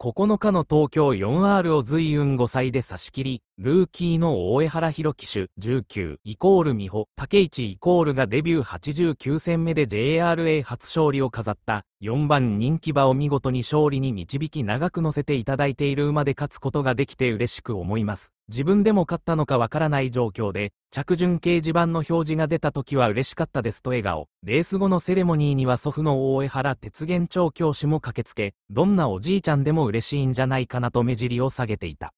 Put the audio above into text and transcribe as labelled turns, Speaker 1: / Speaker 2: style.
Speaker 1: 9日の東京 4R を随運5歳で差し切り、ルーキーの大江原弘騎手19イコール美穂、竹市イコールがデビュー89戦目で JRA 初勝利を飾った4番人気馬を見事に勝利に導き長く乗せていただいている馬で勝つことができて嬉しく思います。自分でも勝ったのかわからない状況で、着順掲示板の表示が出た時は嬉しかったですと笑顔。レース後のセレモニーには祖父の大江原鉄元調教師も駆けつけ、どんなおじいちゃんでも嬉しいんじゃないかなと目尻を下げていた。